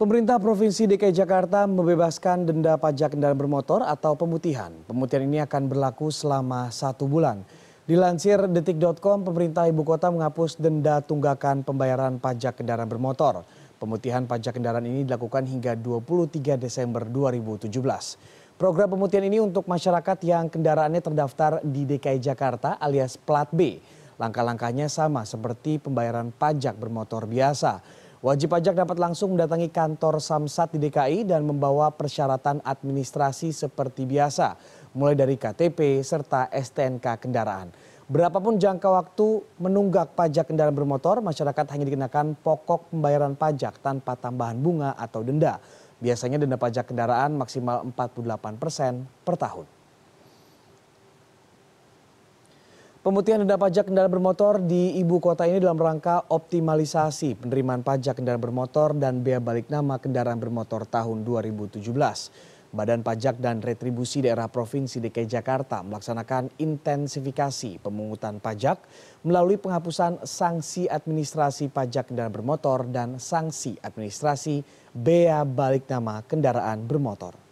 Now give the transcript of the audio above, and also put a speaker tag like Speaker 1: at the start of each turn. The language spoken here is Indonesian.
Speaker 1: Pemerintah Provinsi DKI Jakarta membebaskan denda pajak kendaraan bermotor atau pemutihan. Pemutihan ini akan berlaku selama satu bulan. Dilansir detik.com, pemerintah ibu kota menghapus denda tunggakan pembayaran pajak kendaraan bermotor. Pemutihan pajak kendaraan ini dilakukan hingga 23 Desember 2017. Program pemutihan ini untuk masyarakat yang kendaraannya terdaftar di DKI Jakarta alias plat B. Langkah-langkahnya sama seperti pembayaran pajak bermotor biasa. Wajib pajak dapat langsung mendatangi kantor Samsat di DKI dan membawa persyaratan administrasi seperti biasa, mulai dari KTP serta STNK kendaraan. Berapapun jangka waktu menunggak pajak kendaraan bermotor, masyarakat hanya dikenakan pokok pembayaran pajak tanpa tambahan bunga atau denda. Biasanya denda pajak kendaraan maksimal 48 persen per tahun. Pemutihan denda pajak kendaraan bermotor di ibu kota ini dalam rangka optimalisasi penerimaan pajak kendaraan bermotor dan bea balik nama kendaraan bermotor tahun 2017. Badan Pajak dan Retribusi Daerah Provinsi DKI Jakarta melaksanakan intensifikasi pemungutan pajak melalui penghapusan sanksi administrasi pajak kendaraan bermotor dan sanksi administrasi bea balik nama kendaraan bermotor.